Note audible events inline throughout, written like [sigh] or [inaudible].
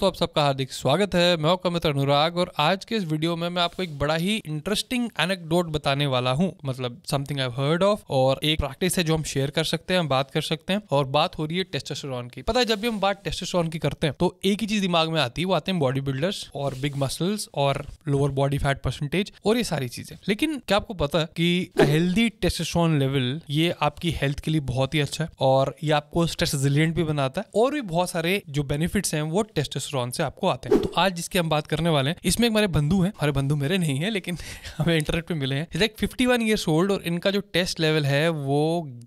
दोस्तों आप सबका हार्दिक स्वागत है मैं आपका मित्र अनुराग और आज के इस वीडियो में मैं आपको एक बड़ा ही इंटरेस्टिंग एनेकडोट बताने वाला हूँ मतलब समथिंग आई हर्ड ऑफ और एक प्रैक्टिस है जो हम शेयर कर सकते हैं हम बात कर सकते हैं और बात हो रही है टेस्टोस्टेरोन की पता है जब भी हम बात टेस्टोस्टेरोन की करते हैं तो एक ही चीज दिमाग में आती है वो आते हैं बॉडी बिल्डर्स और बिग मसल्स और लोअर बॉडी फैट परसेंटेज और ये सारी चीजें लेकिन क्या आपको पता है की हेल्दी टेस्टोस्टेरोन लेवल ये आपकी हेल्थ के लिए बहुत ही अच्छा है और ये आपको स्ट्रेस रिजिलियंट भी बनाता है और भी बहुत सारे जो बेनिफिट्स हैं वो टेस्टोस्टेरोन रेस्टोरेंट से आपको आते हैं तो आज जिसकी हम बात करने वाले हैं इसमें एक हमारे बंधु हैं हमारे बंधु मेरे नहीं है लेकिन [laughs] हमें इंटरनेट पे मिले हैं like fifty one years old और इनका जो टेस्ट लेवल है वो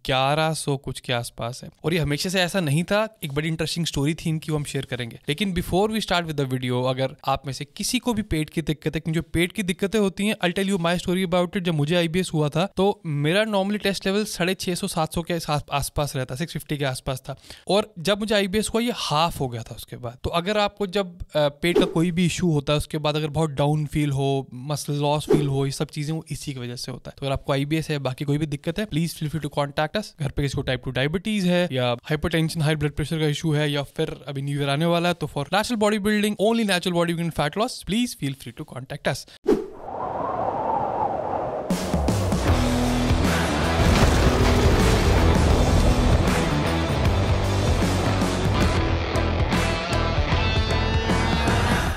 ग्यारह सौ कुछ के आसपास है और ये हमेशा से ऐसा नहीं था एक बड़ी इंटरेस्टिंग स्टोरी थी इनकी वो हम शेयर करेंगे लेकिन before we start with the video अगर आप में से किसी को भी पेट की दिक्कत है जो पेट की दिक्कतें होती हैं I'll tell you my story about it जब मुझे आईबीएस हुआ था तो मेरा नॉर्मली टेस्ट लेवल साढ़े छह सौ सात सौ के आसपास रहता सिक्स फिफ्टी के आसपास था और जब मुझे आईबीएस हुआ ये हाफ हो गया था उसके बाद तो अगर आप आपको जब पेट का कोई भी इशू होता है उसके बाद अगर बहुत डाउन फील हो मसल लॉस फील हो ये सब चीज़ें वो इसी की वजह से होता है तो अगर आपको आई है बाकी कोई भी दिक्कत है please feel free to contact us घर पे किसी को टाइप टू डायबिटीज है या हाइपर हाई ब्लड प्रेशर का इशू है या फिर अभी न्यू ईयर आने वाला है तो for natural body building only natural body building fat loss please feel free to contact us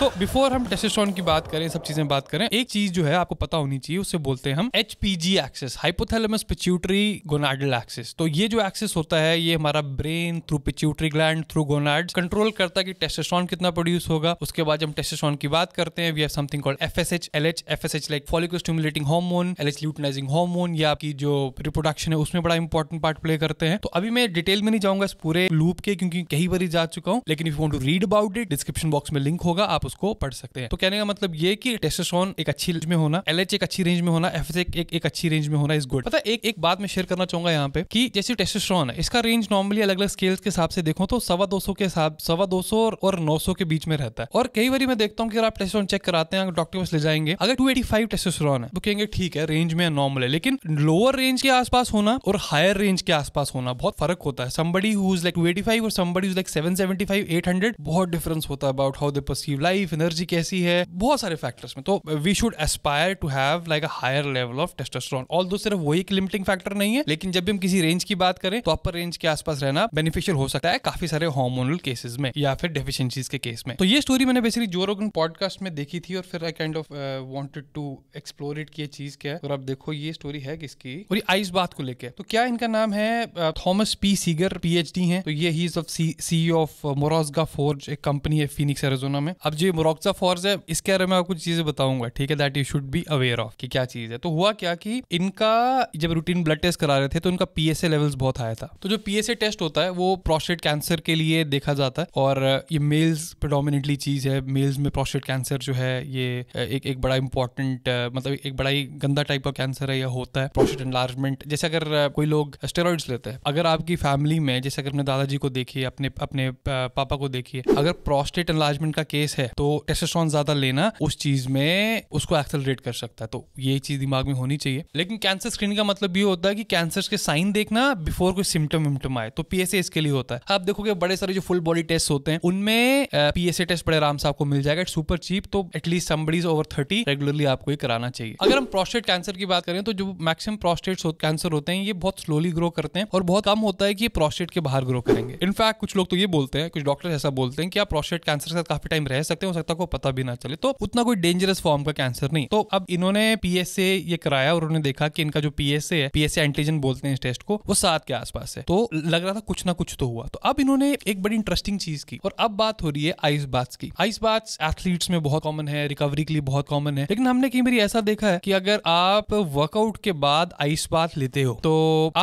तो बिफोर हम टेस्टोस्टेरोन की बात करें सब चीजें बात करें एक चीज जो है आपको पता होनी चाहिए उसे बोलते हैं हम H axis hypothalamus pituitary gonadal axis तो ये जो एक्सेस होता है ये हमारा brain through pituitary gland through gonad control करता है कि टेस्टोस्टेरोन कितना प्रोड्यूस होगा उसके बाद जब टेस्टोस्टेरोन की बात करते हैं we have something called FSH LH FSH like follicular stimulating hormone LH luteinizing hormone या आपकी जो रिप्रोडक्शन है उसमें बड़ा इंपॉर्टेंट पार्ट प्ले करते हैं तो अभी मैं डिटेल में नहीं जाऊंगा इस पूरे लूप के क्योंकि कई बार जा चुका हूं लेकिन if you want to read about it description box में लिंक होगा आप उसको उसको पढ़ सकते हैं तो कहने का मतलब ये कि टेस्टोस्टेरोन एक अच्छी रेंज में होना एल एक अच्छी रेंज में होना एफ एक, एक, एक अच्छी रेंज में होना इज गुड पता एक एक बात मैं शेयर करना चाहूंगा यहाँ पे कि जैसे टेस्टोस्टेरोन है इसका रेंज नॉर्मली अलग अलग स्केल्स के हिसाब से देखो तो सवा दो के हिसाब सवा दो और नौ के बीच में रहता है और कई बार मैं देखता हूँ कि अगर आप टेस्टोस्टेरोन चेक कराते हैं डॉक्टर पास ले जाएंगे अगर टू एटी फाइव टेस्टोस्टेरोन है तो कहेंगे ठीक है रेंज में नॉर्मल है लेकिन लोअर रेंज के आसपास होना और हायर रेंज के आसपास होना बहुत फर्क होता है somebody who's like two eighty five और somebody like seven seventy five eight hundred बहुत डिफरेंस होता है about how they perceive life life energy कैसी है बहुत सारे फैक्टर्स में तो we should aspire to have like a higher level of testosterone although सिर्फ वही एक लिमिटिंग फैक्टर नहीं है लेकिन जब भी हम किसी रेंज की बात करें तो अपर रेंज के आसपास रहना बेनिफिशियल हो सकता है काफी सारे हार्मोनल केसेस में या फिर डेफिशिएंसीज के केस में तो ये स्टोरी मैंने बेसिकली जो रोगन पॉडकास्ट में देखी थी और फिर I kind of wanted to explore it की ये चीज क्या है और आप देखो ये स्टोरी है किसकी और ये आइस बात को लेकर तो क्या इनका नाम है थॉमस पी सीगर पीएचडी हैं तो ये he is of CEO of Morozko Forge एक कंपनी है फिनिक्स एरिजोना में अब जो मुरावजा फॉर्ज है इसके बारे में कुछ चीज़ें बताऊंगा ठीक है that you should be aware of कि क्या चीज़ है तो हुआ क्या कि इनका जब रूटीन ब्लड टेस्ट करा रहे थे तो इनका पी लेवल्स बहुत हाई था तो जो पी टेस्ट होता है वो प्रोस्टेट कैंसर के लिए देखा जाता है और ये मेल्स प्रोडोमिनेटली चीज़ है मेल्स में प्रोस्टेट कैंसर जो है ये एक एक बड़ा इंपॉर्टेंट मतलब एक बड़ा ही गंदा टाइप का कैंसर है या होता है प्रोस्टेट एनलार्जमेंट जैसे अगर कोई लोग स्टेरॉइड्स लेते हैं अगर आपकी फैमिली में जैसे अगर अपने दादाजी को देखिए अपने अपने पापा को देखिए अगर प्रोस्टेट एनलार्जमेंट का केस है तो तो टेस्टोस्टेरोन ज्यादा लेना उस चीज में उसको एक्सेलरेट कर सकता है तो ये चीज दिमाग में होनी चाहिए लेकिन कैंसर स्क्रीनिंग का मतलब ये होता है कि कैंसर के साइन देखना बिफोर कोई सिम्टम विम्टम आए तो पीएसए इसके लिए होता है आप देखोगे बड़े सारे जो फुल बॉडी टेस्ट होते हैं उनमें पीएसए टेस्ट बड़े आराम से आपको मिल जाएगा सुपर चीप तो at least somebody over thirty regularly आपको ये कराना चाहिए अगर हम प्रोस्टेट कैंसर की बात करें तो जो मैक्सिमम प्रोस्टेट कैंसर होते हैं ये बहुत स्लोली ग्रो करते हैं और बहुत कम होता है कि प्रोस्टेट के बाहर ग्रो करेंगे इनफैक्ट कुछ लोग तो ये बोलते हैं कुछ डॉक्टर ऐसा बोलते हैं कि आप प्रोस्टेट कैंसर के साथ काफी टाइम रह सकते हैं हो सकता है पता भी ना चले तो उतना कोई डेंजरस फॉर्म का कैंसर नहीं तो अब इन्होंने पीएसए ये कराया और उन्होंने देखा कि इनका जो पीएसए है पीएसए एंटीजन बोलते हैं इस टेस्ट को वो सात के आसपास है तो लग रहा था कुछ ना कुछ तो हुआ तो अब इन्होंने एक बड़ी इंटरेस्टिंग चीज की और अब बात हो रही है आइस बाथ्स की आइस बाथ्स एथलीट्स में बहुत कॉमन है रिकवरी के लिए बहुत कॉमन है लेकिन हमने कई बार ऐसा देखा है कि अगर आप वर्कआउट के बाद आइस बाथ लेते हो तो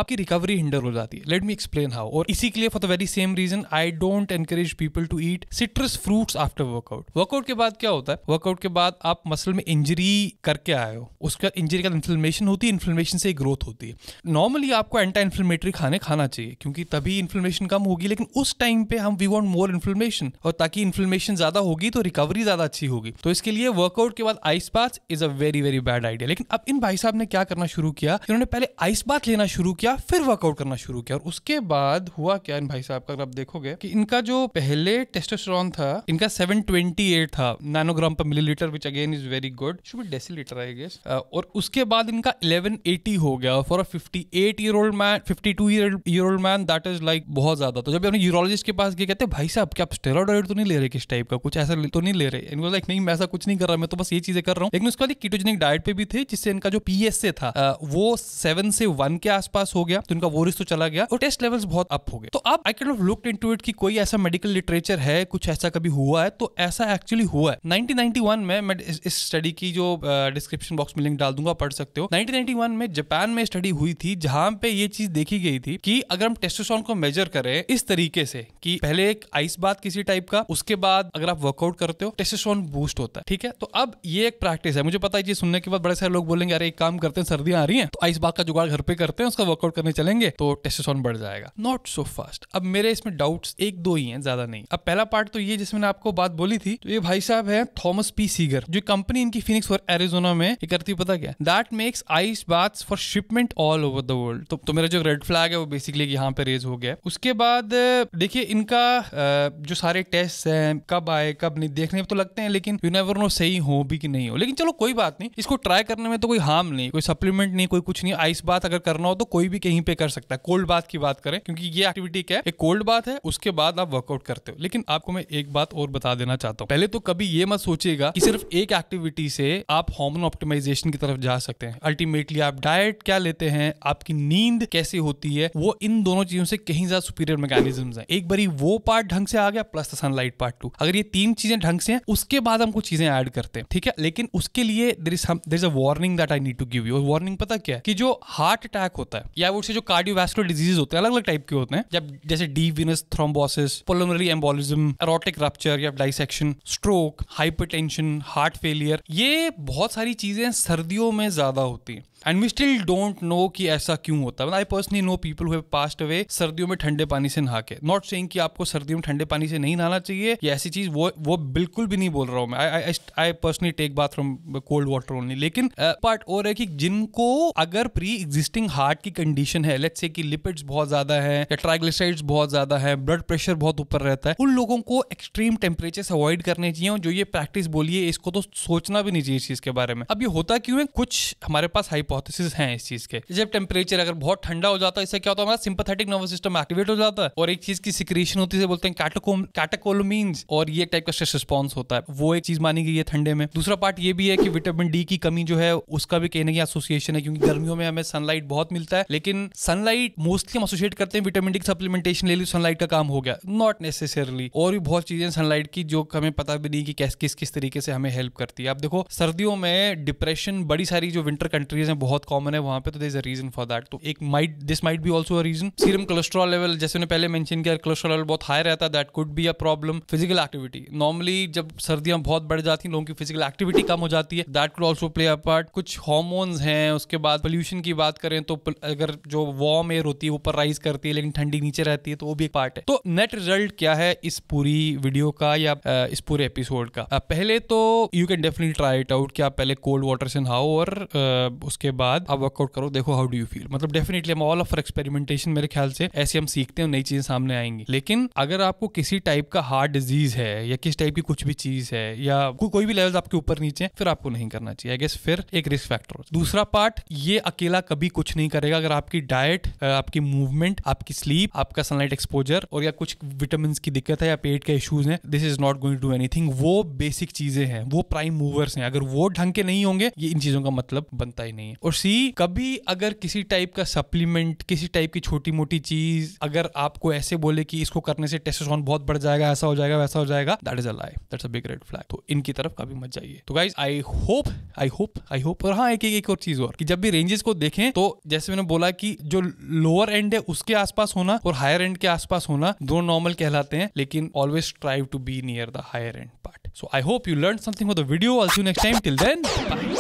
आपकी रिकवरी हिंडर हो जाती है लेट मी एक्सप्लेन हाउ और इसी के लिए for the very same reason I don't encourage people to eat citrus fruits after workout workout के बाद क्या होता है वर्कआउट के बाद आप मसल में इंजरी करके आए हो उसका इंजरी का इन्फ्लेमेशन होती है इन्फ्लेमेशन से ग्रोथ होती है नॉर्मली आपको एंटी इन्फ्लेमेटरी खाने खाना चाहिए क्योंकि तभी इन्फ्लेमेशन कम होगी लेकिन उस टाइम पे हम वी वॉन्ट मोर इन्फ्लेमेशन और ताकि इन्फ्लेमेशन ज्यादा होगी तो रिकवरी ज्यादा अच्छी होगी तो इसके लिए वर्कआउट के बाद ice bath is a very very bad idea लेकिन अब इन भाई साहब ने क्या करना शुरू किया इन्होंने पहले आइस बाथ लेना शुरू किया फिर वर्कआउट करना शुरू किया और उसके बाद हुआ क्या इन भाई साहब का अगर आप देखोगे कि इनका जो पहले टेस्टोस्टेरोन था इनका ट्वेंटी 98 था नैनोग्राम पर millilitre which again is very good should be decilitre I guess और उसके बाद इनका 1180 हो गया for a 58 year old man 52 year old man that is like बहुत ज्यादा तो जब अपने यूरोलॉजिस्ट के पास गए कहते भाई साहब क्या आप स्टेरॉइड तो नहीं ले रहे किस टाइप का कुछ ऐसा तो नहीं ले रहे एंड लाइक नहीं मैं ऐसा कुछ नहीं कर रहा मैं तो बस ये चीजें कर रहा हूँ लेकिन उसके बाद कीटोजेनिक डाइट पे भी थे जिससे इनका जो पीएसए था uh, वो सेवन से वन के आसपास हो गया तो इनका वो वोरिस तो चला गया और टेस्ट लेवल्स बहुत अप हो गए तो अब I can look into it की कोई ऐसा मेडिकल लिटरेचर है कुछ ऐसा कभी हुआ है तो ऐसा एक्चुअली हुआ है 1991 में मैं इस स्टडी की जो डिस्क्रिप्शन बॉक्स में लिंक डाल दूंगा पढ़ सकते हो 1991 में जापान में स्टडी हुई थी जहां पे ये चीज देखी गई थी कि अगर हम टेस्टोस्टेरोन को मेजर करें इस तरीके से कि पहले एक आइस बात किसी टाइप का उसके बाद अगर आप वर्कआउट करते हो टेस्टोस्टेरोन बूस्ट होता है ठीक है तो अब ये एक प्रैक्टिस है मुझे पता है सुनने के बाद बड़े सारे लोग बोलेंगे अरे एक काम करते हैं सर्दियां आ रही हैं तो आइस बाग का जुगाड़ घर पे करते हैं उसका वर्कआउट करने चलेंगे तो टेस्टोस्टेरोन बढ़ जाएगा नॉट सो फास्ट अब मेरे इसमें डाउट्स एक दो ही हैं ज्यादा नहीं अब पहला पार्ट तो ये जिसमें आपको बात बोली थी तो ये भाई साहब है थॉमस पी सीगर जो कंपनी इनकी फिनिक्स और एरिजोना में ये करती पता क्या that makes ice bath for shipment all over the world तो, मेरा जो रेड फ्लैग है वो बेसिकली यहाँ पे रेज हो गया उसके बाद देखिए इनका जो सारे टेस्ट है कब आए कब नहीं देखने में तो लगते हैं लेकिन यू नेवर नो सही हो भी कि नहीं हो लेकिन चलो कोई बात नहीं इसको ट्राई करने में तो कोई हार्म नहीं कोई सप्लीमेंट नहीं कोई कुछ नहीं आइस बात अगर करना हो तो कोई भी कहीं पे कर सकता है कोल्ड बात की बात करें क्योंकि ये एक्टिविटी क्या है एक कोल्ड बात है उसके बाद आप वर्कआउट करते हो लेकिन आपको मैं एक बात और बता देना चाहता हूँ पहले तो कभी ये मत सोचिएगा कि सिर्फ एक एक्टिविटी से आप हॉर्मोन ऑप्टिमाइजेशन की तरफ जा सकते हैं अल्टीमेटली आप डाइट क्या लेते हैं आपकी नींद कैसे होती है वो इन दोनों चीजों से कहीं ज्यादा सुपीरियर मैकेनिज्म है एक बारी वो पार्ट ढंग से आ गया प्लस सनलाइट पार्ट टू अगर ये तीन चीजें ढंग से हैं उसके बाद हम कुछ चीजें ऐड करते हैं ठीक है लेकिन उसके लिए there is there is a warning that I need to give you warning पता क्या है कि जो हार्ट अटैक होता है या उससे जो कार्डियोवैस्कुलर डिजीज होते हैं अलग अलग टाइप के होते हैं जब जैसे deep venous thrombosis pulmonary embolism aortic rupture या dissection stroke hypertension heart failure ये बहुत सारी चीज़ें सर्दियों में ज़्यादा होती हैं and we still don't know कि ऐसा क्यों होता है I personally know people who passed away सर्दियों में ठंडे पानी से नहा के नॉट सेइंग कि आपको सर्दियों में ठंडे पानी से नहीं नहाना चाहिए ये ऐसी चीज़ वो वो बिल्कुल भी नहीं बोल रहा हूँ मैं I personally take bath from cold water only लेकिन पार्ट और है कि जिनको अगर प्री एग्जिस्टिंग हार्ट की कंडीशन है लेट्स से कि लिपिड्स बहुत ज़्यादा है या ट्राइग्लिसराइड्स बहुत ज़्यादा है ब्लड प्रेशर बहुत ऊपर रहता है उन लोगों को एक्सट्रीम टेम्परेचर अवॉइड कर करने चाहिए और जो ये प्रैक्टिस बोली है इसको तो सोचना भी नहीं चाहिए इस चीज़ के बारे में अब ये होता क्यों है कुछ हमारे पास हाइपोथेसिस हैं इस चीज़ के जब टेम्परेचर अगर बहुत ठंडा हो जाता है इससे क्या होता है हमारा सिंपथेटिक नर्वस सिस्टम एक्टिवेट हो जाता है और एक चीज़ की सिक्रेशन होती है बोलते हैं कैटाकोलोमीन और ये टाइप का स्ट्रेस रिस्पॉन्स होता है वो एक चीज़ मानी गई है ठंडे में दूसरा पार्ट ये भी है कि विटामिन डी की कमी जो है उसका भी कहीं ना कहीं एसोसिएशन है क्योंकि गर्मियों में हमें सनलाइट बहुत मिलता है लेकिन सनलाइट मोस्टली हम एसोसिएट करते हैं विटामिन डी सप्लीमेंटेशन ले ली सनलाइट का काम हो गया नॉट नेसेसरली और भी बहुत चीजें सनलाइट की जो हमें हमें पता भी नहीं कि कैस किस किस तरीके से हमें हेल्प करती है आप देखो सर्दियों में डिप्रेशन बड़ी सारी जो विंटर कंट्रीज हैं बहुत कॉमन है वहां पे तो there is a reason for that तो एक might this might be also a reason serum cholesterol level जैसे मैंने पहले मैंशन किया कोलेस्ट्रॉल लेवल बहुत हाई रहता है that could be a problem physical activity normally जब सर्दियां बहुत बढ़ जाती हैं लोगों की फिजिकल एक्टिविटी कम हो जाती है that could also play a part कुछ हॉर्मोन्स हैं उसके बाद पोल्यूशन की बात करें तो अगर जो वार्म एयर होती है ऊपर राइज करती है लेकिन ठंडी नीचे रहती है तो वो भी एक पार्ट है तो नेट रिजल्ट क्या है इस पूरी वीडियो का या इस पूरे एपिसोड का आ, पहले तो you can definitely try it out कि आप पहले कोल्ड वाटर से नहाओ और आ, उसके बाद आप वर्कआउट करो देखो हाउ डू यू फील मतलब डेफिनेटली हम ऑल ऑफ एक्सपेरिमेंटेशन मेरे ख्याल से ऐसे हम सीखते हैं नई चीजें सामने आएंगी लेकिन अगर आपको किसी टाइप का हार्ट डिजीज है या किस टाइप की कुछ भी चीज है या को, कोई भी लेवल आपके ऊपर नीचे फिर आपको नहीं करना चाहिए आई गेस फिर एक रिस्क फैक्टर दूसरा पार्ट ये अकेला कभी कुछ नहीं करेगा अगर आपकी डाइट आपकी मूवमेंट आपकी स्लीप आपका सनलाइट एक्सपोजर और या कुछ विटामिन की दिक्कत है या पेट के इश्यूज है this is not going to do anything वो बेसिक चीजें हैं वो प्राइम मूवर्स हैं अगर वो ढंग के नहीं होंगे ये इन चीजों का मतलब बनता ही नहीं है और सी कभी अगर किसी टाइप का सप्लीमेंट किसी टाइप की छोटी मोटी चीज अगर आपको ऐसे बोले कि इसको करने से टेस्टोस्टेरोन बहुत बढ़ जाएगा ऐसा हो जाएगा वैसा हो जाएगा that is a lie that's a big red flag तो इनकी तरफ कभी मत जाइए तो guys I hope I hope I hope और हाँ एक एक, एक और चीज और कि जब भी रेंजेस को देखें तो जैसे मैंने बोला कि जो लोअर एंड है उसके आसपास होना और हायर एंड के आसपास होना दोनों नॉर्मल कहलाते हैं लेकिन always strive to be near the higher higher end part. So I hope you learned something from the video. I'll see you next time. Till then, bye.